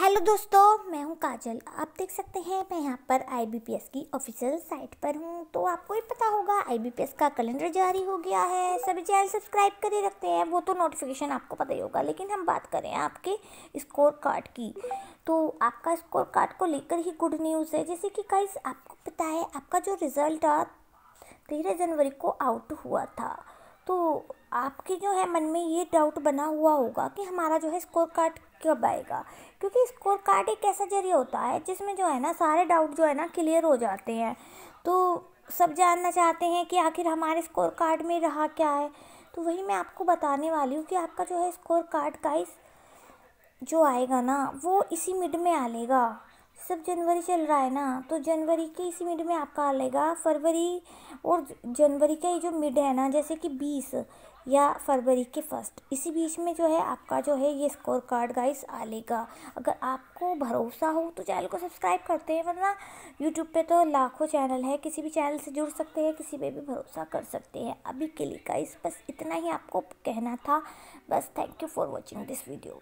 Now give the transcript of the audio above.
hello दोस्तों मैं हूं काजल आप देख सकते हैं मैं यहां पर आईबीपीएस की ऑफिशियल साइट पर हूं तो आपको ही पता होगा आईबीपीएस का कैलेंडर जारी हो गया है सभी चैनल सब्सक्राइब करे रखते हैं वो तो नोटिफिकेशन आपको पता ही होगा लेकिन हम बात करें आपके स्कोर कार्ड की तो आपका स्कोर कार्ड को लेकर ही गुड न्यूज़ है जैसे कि कई आपको पता है आपका जो रिज़ल्ट तेरह जनवरी को आउट हुआ था तो आपके जो है मन में ये डाउट बना हुआ होगा कि हमारा जो है स्कोर कार्ड कब आएगा क्योंकि स्कोर कार्ड एक ऐसा जरिया होता है जिसमें जो है ना सारे डाउट जो है ना क्लियर हो जाते हैं तो सब जानना चाहते हैं कि आखिर हमारे स्कोर कार्ड में रहा क्या है तो वही मैं आपको बताने वाली हूँ कि आपका जो है स्कोर कार्ड का इस जो आएगा ना वो इसी मिड में आ लेगा सब जनवरी चल रहा है ना तो जनवरी के इसी मिड में आपका आ लेगा फरवरी और जनवरी का ये जो मिड है ना जैसे कि बीस या फरवरी के फर्स्ट इसी बीच में जो है आपका जो है ये स्कोर कार्ड गाइस आ लेगा अगर आपको भरोसा हो तो चैनल को सब्सक्राइब करते हैं वरना यूट्यूब पे तो लाखों चैनल है किसी भी चैनल से जुड़ सकते हैं किसी पे भी भरोसा कर सकते हैं अभी के लिए गाइस बस इतना ही आपको कहना था बस thank you for watching this video